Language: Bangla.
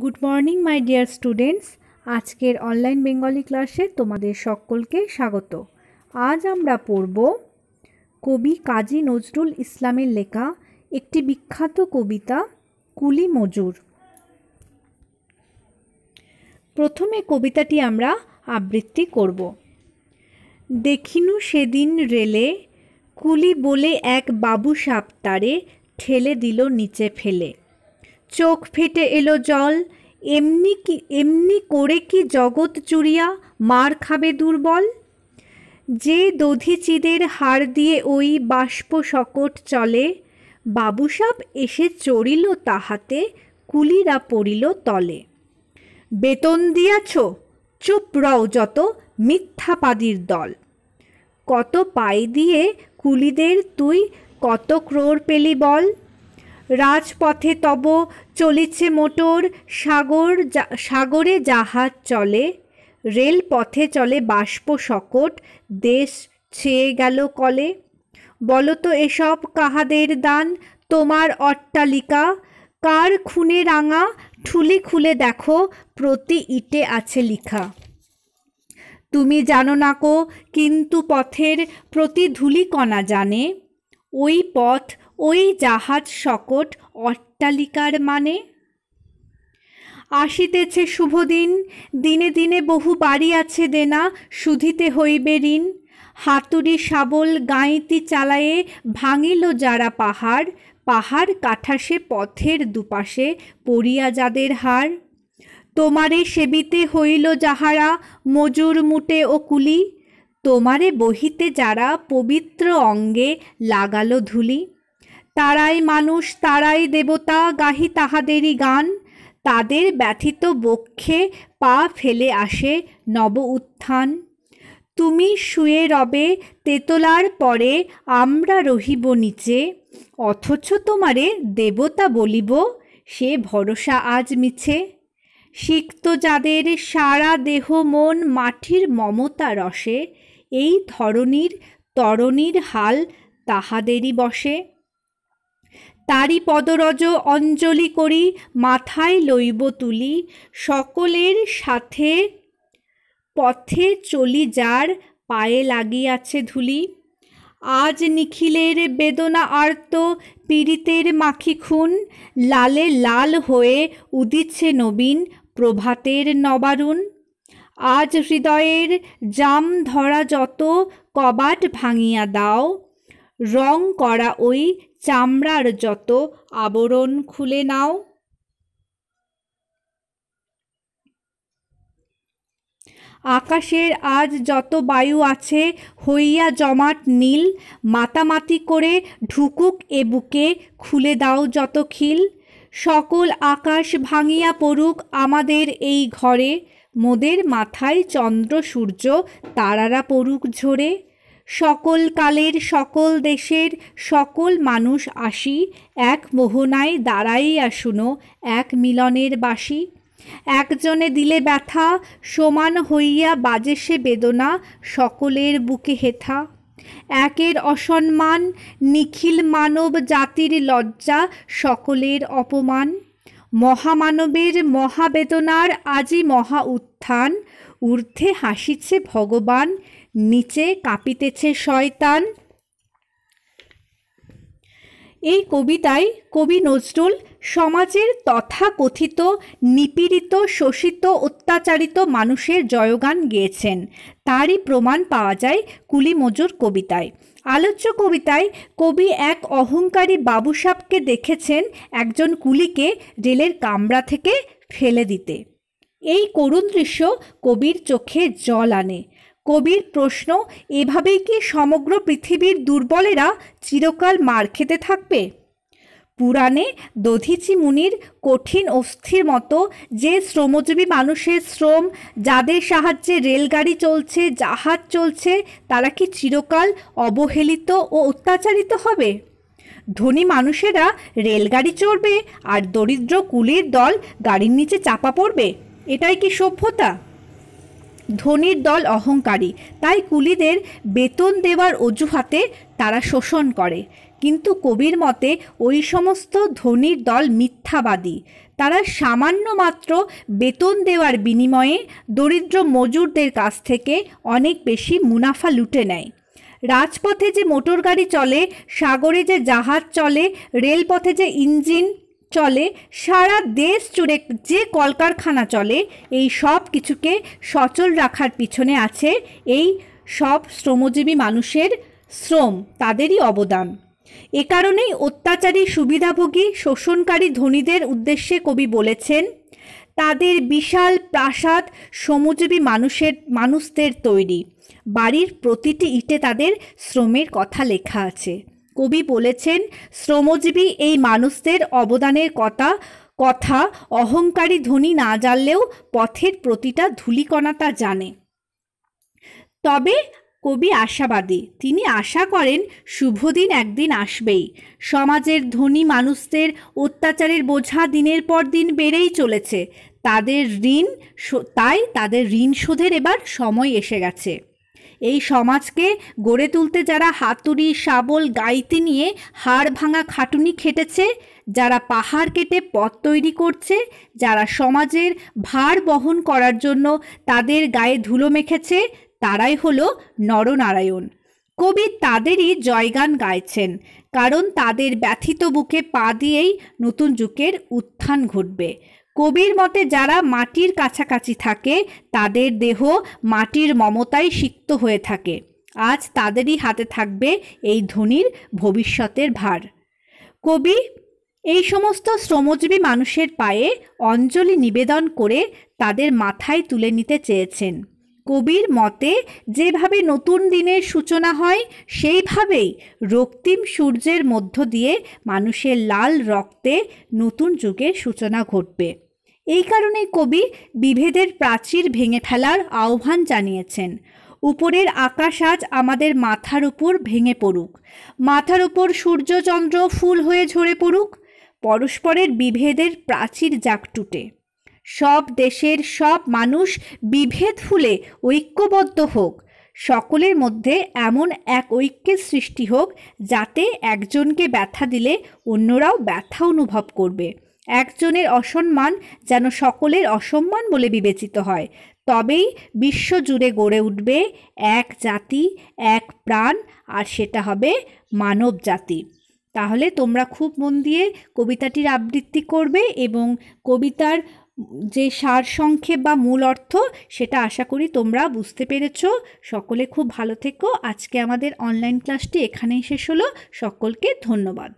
good morning my dear students আজকের অনলাইন বেঙ্গলি ক্লাসে তোমাদের সকলকে স্বাগত আজ আমরা পড়ব কবি কাজী নজরুল ইসলামের লেখা একটি বিখ্যাত কবিতা কুলি মজুর প্রথমে কবিতাটি আমরা আবৃত্তি করব দেখিনু সেদিন রেলে কুলি বলে এক বাবু সাপ তারে ঠেলে দিল নিচে ফেলে চোখ ফেটে এলো জল এমনি কি এমনি করে কি জগৎ চুরিয়া মার খাবে দুর্বল যে দধিচিদের হাড় দিয়ে ওই বাষ্প শকট চলে বাবুসাপ এসে চড়িল তাহাতে কুলিরা পড়িল তলে বেতন দিয়াছ চুপ রও যত মিথ্যাপাদির দল কত পাই দিয়ে কুলিদের তুই কত ক্রোর পেলি বল রাজপথে তব চলিছে মোটর সাগর সাগরে জাহাজ চলে রেলপথে চলে বাষ্প শকট দেশ ছেয়ে গেল কলে বলতো এসব কাহাদের দান তোমার অট্টালিকা কার খুনে রাঙা ঠুলি খুলে দেখো প্রতি ইটে আছে লিখা তুমি জানো না কো কিন্তু পথের প্রতি কণা জানে ওই পথ ওই জাহাজ শকট অট্টালিকার মানে আসিতেছে শুভদিন দিনে দিনে বহু বাড়ি আছে দেনা শুধিতে হইবে ঋণ হাতুড়ি শাবল গাঁইতি চালায়ে ভাঙিল যারা পাহাড় পাহাড় কাঠাসে পথের দুপাশে পড়িয়া যাদের হার তোমারে সেবিতে হইল যাহারা মজুর মুটে ও কুলি তোমারে বহিতে যারা পবিত্র অঙ্গে লাগালো ধুলি তারাই মানুষ তারাই দেবতা গাহি তাহাদেরই গান তাদের ব্যথিত বক্ষে পা ফেলে আসে নব উত্থান তুমি শুয়ে রবে তেতলার পরে আমরা রহিব নিচে অথচ তোমারে দেবতা বলিব সে ভরসা আজ মিছে সিক্ত যাদের সারা দেহ মন মাটির মমতা রসে এই ধরনীর তরণীর হাল তাহাদেরই বসে তারি পদরজ অঞ্জলি করি মাথায় লইব তুলি সকলের সাথে পথে চলি যার পায়ে লাগিয়াছে ধুলি আজ নিখিলের বেদনা আর্ত পীড়িতের মাখি খুন লালে লাল হয়ে উদিচ্ছে নবীন প্রভাতের নবারুণ আজ হৃদয়ের জাম ধরা যত কবাট ভাঙিয়া দাও রং করা ওই চামড়ার যত আবরণ খুলে নাও আকাশের আজ যত বায়ু আছে হইয়া জমাট নীল মাতামাতি করে ঢুকুক এ বুকে খুলে দাও যত খিল সকল আকাশ ভাঙিয়া পড়ুক আমাদের এই ঘরে মোদের মাথায় চন্দ্র সূর্য তারারা পড়ুক ঝরে সকল কালের সকল দেশের সকল মানুষ আসি এক মোহনায় দাঁড়াই আসুন এক মিলনের বাসি একজনে দিলে ব্যথা সমান হইয়া বাজে সে বেদনা সকলের বুকে হেথা একের অসম্মান নিখিল মানব জাতির লজ্জা সকলের অপমান মহামানবের মহাবেদনার আজি মহা উত্থান ঊর্ধ্বে হাসিছে ভগবান নিচে কাঁপিতেছে শয়তান এই কবিতায় কবি নজরুল সমাজের তথাকথিত নিপীড়িত শোষিত অত্যাচারিত মানুষের জয়গান গেয়েছেন তারই প্রমাণ পাওয়া যায় কুলি মজুর কবিতায় আলোচ্য কবিতায় কবি এক অহংকারী বাবুসাপকে দেখেছেন একজন কুলিকে রেলের কামড়া থেকে ফেলে দিতে এই করুণ দৃশ্য কবির চোখে জল আনে কবির প্রশ্ন এভাবেই কি সমগ্র পৃথিবীর দুর্বলেরা চিরকাল মার খেতে থাকবে পুরাণে দধিচি মুনির কঠিন অস্থির মতো যে শ্রমজীবী মানুষের শ্রম যাদের সাহায্যে রেলগাড়ি চলছে জাহাজ চলছে তারা কি চিরকাল অবহেলিত ও অত্যাচারিত হবে ধনী মানুষেরা রেলগাড়ি চড়বে আর দরিদ্র কুলির দল গাড়ির নিচে চাপা পড়বে এটাই কি সভ্যতা ধনির দল অহংকারী তাই কুলিদের বেতন দেওয়ার অজুহাতে তারা শোষণ করে কিন্তু কবির মতে ওই সমস্ত ধনির দল মিথ্যাবাদী তারা সামান্য মাত্র বেতন দেওয়ার বিনিময়ে দরিদ্র মজুরদের কাছ থেকে অনেক বেশি মুনাফা লুটে নেয় রাজপথে যে মোটর গাড়ি চলে সাগরে যে জাহাজ চলে রেলপথে যে ইঞ্জিন চলে সারা দেশ জুড়ে যে কলকারখানা চলে এই সব কিছুকে সচল রাখার পিছনে আছে এই সব শ্রমজীবী মানুষের শ্রম তাদেরই অবদান এ কারণেই অত্যাচারী সুবিধাভোগী শোষণকারী ধনীদের উদ্দেশ্যে কবি বলেছেন তাদের বিশাল প্রাসাদ শ্রমজীবী মানুষের মানুষদের তৈরি বাড়ির প্রতিটি ইটে তাদের শ্রমের কথা লেখা আছে কবি বলেছেন শ্রমজীবী এই মানুষদের অবদানের কথা কথা অহংকারী ধ্বনি না জানলেও পথের প্রতিটা ধুলিকণা তা জানে তবে কবি আশাবাদী তিনি আশা করেন শুভদিন একদিন আসবেই সমাজের ধনী মানুষদের অত্যাচারের বোঝা দিনের পর দিন বেড়েই চলেছে তাদের ঋণ তাই তাদের ঋণ শোধের এবার সময় এসে গেছে এই সমাজকে গড়ে তুলতে যারা হাতুড়ি শাবল গাইতে নিয়ে হাড় ভাঙা খাটুনি খেটেছে যারা পাহাড় কেটে পথ তৈরি করছে যারা সমাজের ভার বহন করার জন্য তাদের গায়ে ধুলো মেখেছে তারাই হলো নরনারায়ণ কবি তাদেরই জয়গান গাইছেন কারণ তাদের ব্যথিত বুকে পা দিয়েই নতুন যুগের উত্থান ঘটবে কবির মতে যারা মাটির কাছাকাছি থাকে তাদের দেহ মাটির মমতায় সিক্ত হয়ে থাকে আজ তাদেরই হাতে থাকবে এই ধনির ভবিষ্যতের ভার কবি এই সমস্ত শ্রমজীবী মানুষের পায়ে অঞ্জলি নিবেদন করে তাদের মাথায় তুলে নিতে চেয়েছেন কবির মতে যেভাবে নতুন দিনের সূচনা হয় সেইভাবেই রক্তিম সূর্যের মধ্য দিয়ে মানুষের লাল রক্তে নতুন যুগের সূচনা ঘটবে এই কারণে কবি বিভেদের প্রাচীর ভেঙে ফেলার আহ্বান জানিয়েছেন উপরের আকাশ আজ আমাদের মাথার উপর ভেঙে পড়ুক মাথার উপর সূর্যচন্দ্র ফুল হয়ে ঝরে পড়ুক পরস্পরের বিভেদের প্রাচীর জাক টুটে সব দেশের সব মানুষ বিভেদ ফুলে ঐক্যবদ্ধ হোক সকলের মধ্যে এমন এক ঐক্যের সৃষ্টি হোক যাতে একজনকে ব্যথা দিলে অন্যরাও ব্যথা অনুভব করবে একজনের অসম্মান যেন সকলের অসম্মান বলে বিবেচিত হয় তবেই বিশ্বজুড়ে গড়ে উঠবে এক জাতি এক প্রাণ আর সেটা হবে মানব জাতি তাহলে তোমরা খুব মন দিয়ে কবিতাটির আবৃত্তি করবে এবং কবিতার যে সারসংক্ষেপ বা মূল অর্থ সেটা আশা করি তোমরা বুঝতে পেরেছ সকলে খুব ভালো থেকো আজকে আমাদের অনলাইন ক্লাসটি এখানেই শেষ হলো সকলকে ধন্যবাদ